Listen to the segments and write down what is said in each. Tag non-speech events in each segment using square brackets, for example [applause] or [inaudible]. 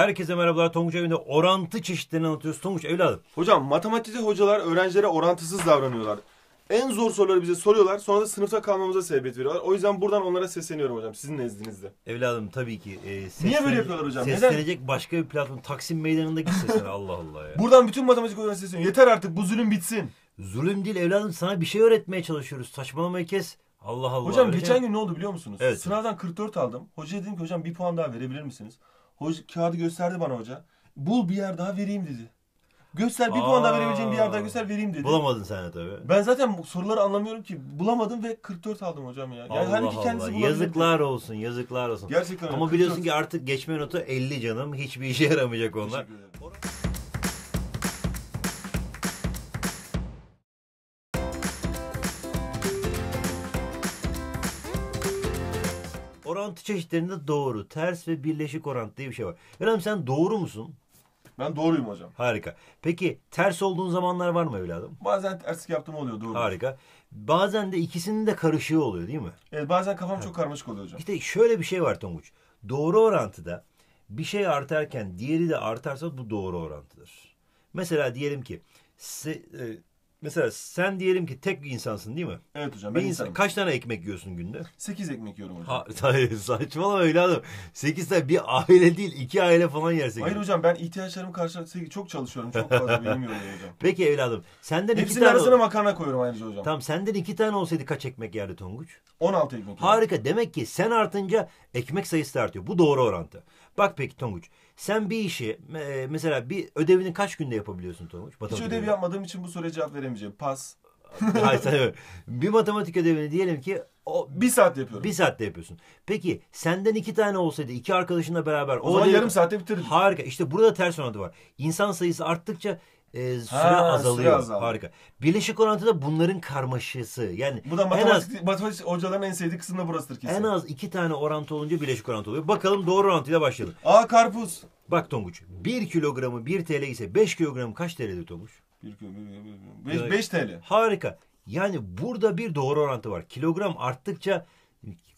Herkese merhabalar Tonguç evinde orantı çeşitlerini anlatıyoruz. Tonguç evladım. Hocam matematikte hocalar öğrencilere orantısız davranıyorlar. En zor soruları bize soruyorlar sonra da sınıfta kalmamıza sebebiyet veriyorlar. O yüzden buradan onlara sesleniyorum hocam sizin nezdinizde. Evladım tabii ki. E, seslen... Niye böyle yapıyorlar hocam? Seslenecek Neden? başka bir platform Taksim Meydanı'ndaki sesler [laughs] Allah Allah ya. Buradan bütün matematik hocalarına sesleniyorum. Yeter artık bu zulüm bitsin. Zulüm değil evladım sana bir şey öğretmeye çalışıyoruz. Saçmalamayı kes. Allah Allah. Hocam geçen gün ne oldu biliyor musunuz? Evet. Sınavdan 44 aldım. Hocaya dedim ki hocam bir puan daha verebilir misiniz? Hoca, kağıdı gösterdi bana hoca. Bul bir yer daha vereyim dedi. Göster bir Aa. puan daha verebileceğim bir yer daha göster vereyim dedi. Bulamadın sen de tabii. Ben zaten soruları anlamıyorum ki. Bulamadım ve 44 aldım hocam ya. Yani Allah halbuki kendisi Allah. Yazıklar olsun, yazıklar olsun. Gerçekten öyle. Ama biliyorsun ki artık geçme notu 50 canım. Hiçbir işe yaramayacak onlar. Teşekkür ederim. orantı çeşitlerinde doğru, ters ve birleşik orantı diye bir şey var. Evladım sen doğru musun? Ben doğruyum hocam. Harika. Peki ters olduğun zamanlar var mı evladım? Bazen ters yaptığım oluyor doğru. Harika. Bazen de ikisinin de karışığı oluyor değil mi? Evet bazen kafam ha. çok karmaşık oluyor hocam. İşte şöyle bir şey var Tonguç. Doğru orantıda bir şey artarken diğeri de artarsa bu doğru orantıdır. Mesela diyelim ki se, e, Mesela sen diyelim ki tek bir insansın değil mi? Evet hocam ben Bir insan, insanım. kaç tane ekmek yiyorsun günde? Sekiz ekmek yiyorum hocam. Ha, [laughs] hayır saçmalama öyle adam. 8 tane bir aile değil iki aile falan yersin. Hayır hocam ben ihtiyaçlarımı karşılamak çok çalışıyorum. Çok fazla [laughs] bilmiyorum hocam. Peki evladım senden iki tane... arasına makarna koyuyorum ayrıca hocam. Tamam senden iki tane olsaydı kaç ekmek yerdi Tonguç? On altı ekmek. Harika demek ki sen artınca ekmek sayısı da artıyor. Bu doğru orantı. Bak peki Tonguç sen bir işi e, mesela bir ödevini kaç günde yapabiliyorsun Tomuç? Hiç ödev yapmadığım için bu soruya cevap veremeyeceğim. Pas. [laughs] Hayır, hayır. bir matematik ödevini diyelim ki o bir saat yapıyorum. Bir saatte yapıyorsun. Peki senden iki tane olsaydı iki arkadaşınla beraber o, o zaman ödevi... yarım saatte bitirirdim. Harika. İşte burada ters orantı var. İnsan sayısı arttıkça e, süre ha, azalıyor. Süre Harika. Birleşik orantıda bunların karmaşası. Yani bu da matematik, en az, matematik hocaların en sevdiği kısım da burasıdır kesin. En az iki tane orantı olunca birleşik orantı oluyor. Bakalım doğru orantıyla başlayalım. A karpuz. Bak Tonguç 1 kilogramı 1 TL ise 5 kilogram kaç TL'dir Tonguç? 1 5 TL. Harika. Yani burada bir doğru orantı var. Kilogram arttıkça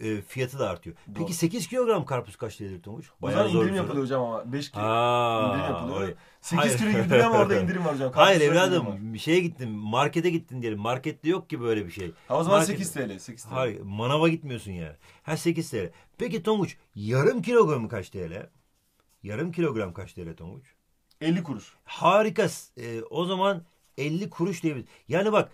e, fiyatı da artıyor. Doğru. Peki 8 kilogram karpuz kaç TL'dir Tonguç? Bayağı zor indirim yapılıyor hocam ama 5 kilo Aa, indirim yapılıyor. Öyle. 8 kilo indirim ama orada [laughs] indirim var hocam. Hayır evladım şeye gittin markete gittin diyelim. Markette yok ki böyle bir şey. Ha, o zaman Market... 8 TL. 8 TL. Hayır manava gitmiyorsun yani. Ha 8 TL. Peki Tonguç yarım kilogram mı kaç TL? Yarım kilogram kaç TL Tonguç? 50 kuruş. Harika. E, o zaman 50 kuruş diyebiliriz. Yani bak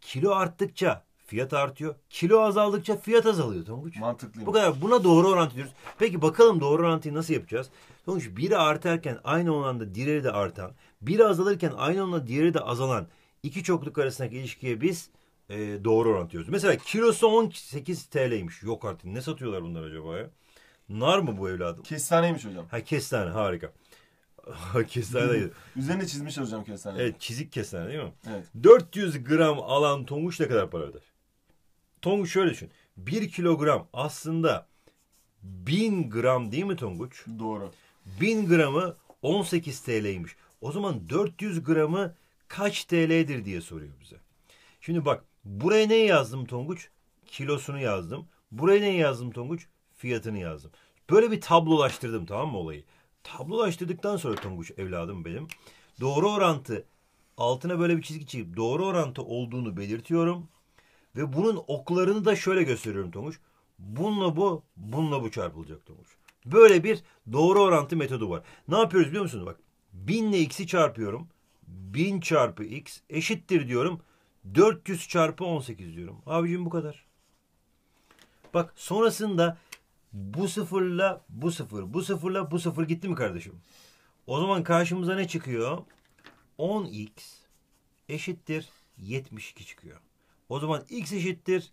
kilo arttıkça fiyat artıyor. Kilo azaldıkça fiyat azalıyor Tonguç. Mantıklı. Bu kadar. Buna doğru orantı diyoruz. Peki bakalım doğru orantıyı nasıl yapacağız? Tonguç biri artarken aynı oranda diğeri de artan, biri azalırken aynı oranda diğeri de azalan iki çokluk arasındaki ilişkiye biz e, doğru orantıyoruz. Mesela kilosu 18 TL'ymiş. Yok artık ne satıyorlar bunlar acaba ya? Nar mı bu evladım? Kestaneymiş hocam. Ha kestane harika. kestane. [laughs] Üzerine çizmiş hocam kestane. Evet çizik kestane değil mi? Evet. 400 gram alan tonguç ne kadar para öder? Tonguç şöyle düşün. 1 kilogram aslında 1000 gram değil mi tonguç? Doğru. 1000 gramı 18 TL'ymiş. O zaman 400 gramı kaç TL'dir diye soruyor bize. Şimdi bak buraya ne yazdım Tonguç? Kilosunu yazdım. Buraya ne yazdım Tonguç? fiyatını yazdım. Böyle bir tablolaştırdım tamam mı olayı? Tablolaştırdıktan sonra Tonguç evladım benim. Doğru orantı altına böyle bir çizgi çekip doğru orantı olduğunu belirtiyorum. Ve bunun oklarını da şöyle gösteriyorum Tonguç. Bununla bu, bununla bu çarpılacak Tonguç. Böyle bir doğru orantı metodu var. Ne yapıyoruz biliyor musunuz? Bak 1000 ile x'i çarpıyorum. 1000 çarpı x eşittir diyorum. 400 çarpı 18 diyorum. Abicim bu kadar. Bak sonrasında bu sıfırla bu sıfır, bu sıfırla bu sıfır gitti mi kardeşim? O zaman karşımıza ne çıkıyor? 10x eşittir 72 çıkıyor. O zaman x eşittir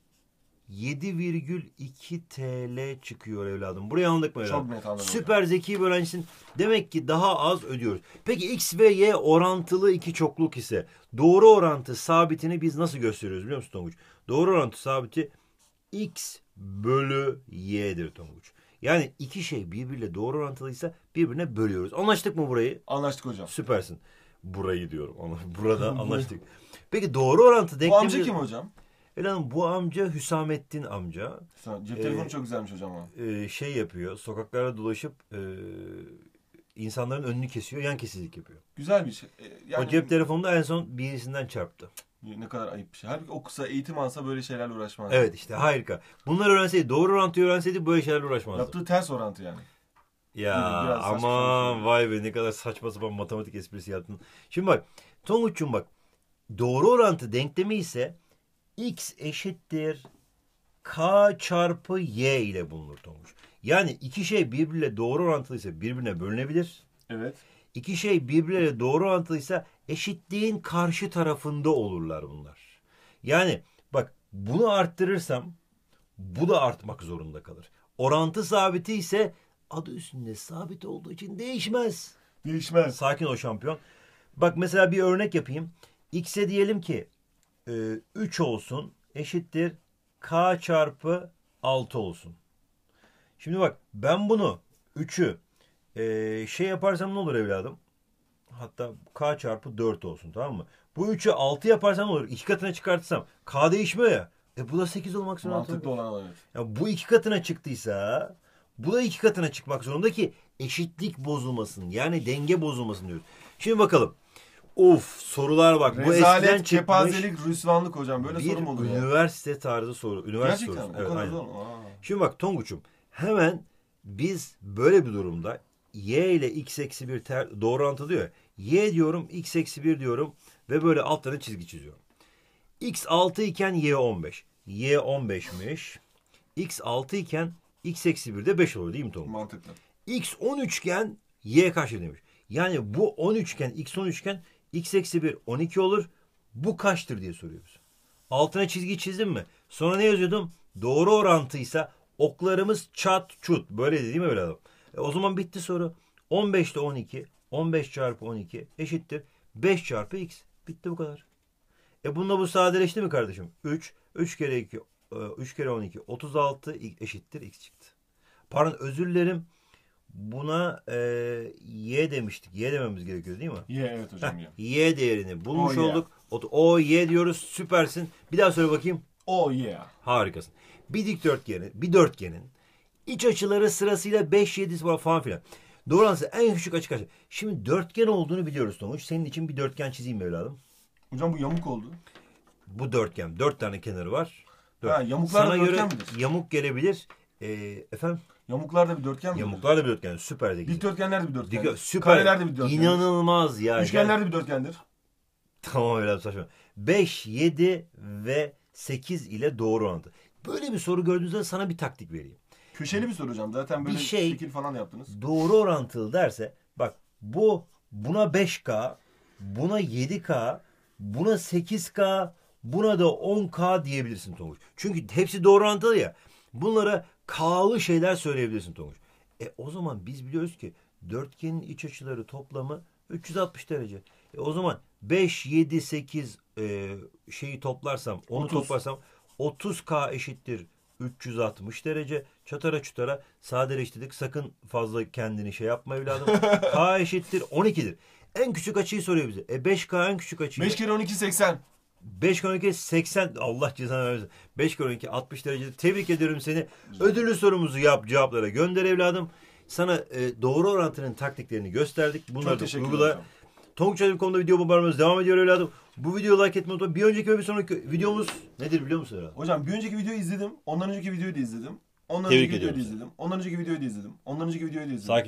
7,2 TL çıkıyor evladım. Burayı anladık mı evladım? Çok net anladım. Süper zeki bir öğrencisin. Demek ki daha az ödüyoruz. Peki x ve y orantılı iki çokluk ise doğru orantı sabitini biz nasıl gösteriyoruz biliyor musun Tonguç? Doğru orantı sabiti x bölü y'dir Tonguç. Yani iki şey birbirle doğru orantılıysa birbirine bölüyoruz. Anlaştık mı burayı? Anlaştık hocam. Süpersin. Burayı diyorum. [laughs] Burada anlaştık. Peki doğru orantı denk Bu amca kim hocam? Elan bu amca Hüsamettin amca. cep telefonu ee, çok güzelmiş hocam o. E, şey yapıyor. Sokaklara dolaşıp e, insanların önünü kesiyor. Yan kesicilik yapıyor. Güzel bir şey. E, yani... O cep telefonunu en son birisinden çarptı. Ne kadar ayıp bir şey. Halbuki okusa, eğitim alsa böyle şeylerle uğraşmaz. Evet işte harika. Bunlar öğrenseydi, doğru orantıyı öğrenseydi böyle şeylerle uğraşmazdı. Yaptığı ters orantı yani. Ya ama şey vay be ne kadar saçma sapan matematik esprisi yaptın. Şimdi bak Tonguç'cum bak doğru orantı denklemi ise x eşittir k çarpı y ile bulunur Tonguç. Yani iki şey birbirle doğru orantılıysa birbirine bölünebilir. Evet. İki şey birbirleriyle doğru orantılıysa eşitliğin karşı tarafında olurlar bunlar. Yani bak bunu arttırırsam bu da artmak zorunda kalır. Orantı sabiti ise adı üstünde sabit olduğu için değişmez. Değişmez. Sakin ol şampiyon. Bak mesela bir örnek yapayım. X'e diyelim ki 3 e, olsun eşittir K çarpı 6 olsun. Şimdi bak ben bunu 3'ü e, şey yaparsam ne olur evladım? hatta k çarpı 4 olsun tamam mı? Bu 3'ü 6 yaparsam olur. 2 katına çıkartırsam k değişmiyor ya. E bu da 8 olmak zorunda. Mantıklı olan o evet. Ya bu 2 katına çıktıysa bu da 2 katına çıkmak zorunda ki eşitlik bozulmasın. Yani denge bozulmasın diyoruz. Şimdi bakalım. Uf sorular bak. Rezalet, bu eskiden kepazelik, rüsvanlık hocam. Böyle bir soru mu olur ya? üniversite tarzı soru. Üniversite Gerçekten sorusu. Evet, aynen. Şimdi bak Tonguç'um hemen biz böyle bir durumda y ile x eksi bir ter, doğru orantılı diyor ya. Y diyorum x eksi 1 diyorum ve böyle alttan çizgi çiziyorum. X 6 iken Y 15. Y 15'miş. X 6 iken X eksi 1 de 5 olur değil mi Tom? Mantıklı. X 13 iken Y kaç demiş. Yani bu 13 iken X 13 iken X eksi 1 12 olur. Bu kaçtır diye soruyoruz. Altına çizgi çizdim mi? Sonra ne yazıyordum? Doğru orantıysa oklarımız çat çut. Böyle değil mi böyle adam? E, o zaman bitti soru. 15 ile 12, 15 çarpı 12 eşittir 5 çarpı x. Bitti bu kadar. E bununla bu sadeleşti mi kardeşim? 3, 3 kere 2, 3 e, kere 12, 36 eşittir x çıktı. Pardon özür dilerim. Buna e, y demiştik. Y dememiz gerekiyor değil mi? Y evet hocam. Heh, y. y değerini bulmuş o, olduk. O, o y diyoruz süpersin. Bir daha söyle bakayım. O y. Harikasın. Bir dikdörtgenin, bir dörtgenin iç açıları sırasıyla 5, 7 falan filan. Doğru Doğrusu en küçük açık açık. Şimdi dörtgen olduğunu biliyoruz Tomuç. Senin için bir dörtgen çizeyim mi evladım? Hocam bu yamuk oldu. Bu dörtgen. Dört tane kenarı var. Dört. Ha, yamuklar Sana da göre midir? yamuk gelebilir. Ee, efendim? Yamuklar da bir dörtgen mi? Yamuklar da bir dörtgen. Süper de gidiyor. Dik dörtgenler de bir dörtgen. Dik- süper. Kareler de bir dörtgen. İnanılmaz ya. Üçgenler de bir dörtgendir. [laughs] Tamam evladım saçma. 5, 7 ve 8 ile doğru orantı. Böyle bir soru gördüğünüzde sana bir taktik vereyim. Köşeli bir soru hocam. Zaten böyle bir şey, şekil falan yaptınız. Doğru orantılı derse bak bu buna 5K, buna 7K, buna 8K, buna da 10K diyebilirsin Tonguç. Çünkü hepsi doğru orantılı ya. Bunlara K'lı şeyler söyleyebilirsin Tonguç. E o zaman biz biliyoruz ki dörtgenin iç açıları toplamı 360 derece. E o zaman 5, 7, 8 e, şeyi toplarsam, onu 30. toplarsam 30K eşittir 360 derece çatara çutara sadeleştirdik. Sakın fazla kendini şey yapma evladım. [laughs] K eşittir 12'dir. En küçük açıyı soruyor bize. E 5K en küçük açıyı. 5 kere 12 80. 5 kere 12 80. Allah cezanı vermesin. 5 kere 12 60 derece. Tebrik ediyorum seni. Ödüllü sorumuzu yap cevaplara gönder evladım. Sana e, doğru orantının taktiklerini gösterdik. Bunları Çok da uygula. Tonguç.com'da video bombardımanımız devam ediyor evladım. Bu videoyu like etmeyi unutma. Bir önceki ve bir sonraki videomuz nedir biliyor musun evladım? Hocam bir önceki videoyu izledim. Ondan önceki videoyu da izledim. Ondan önceki videoyu da izledim. Ondan önceki videoyu da izledim. Ondan önceki videoyu da izledim. Sakin.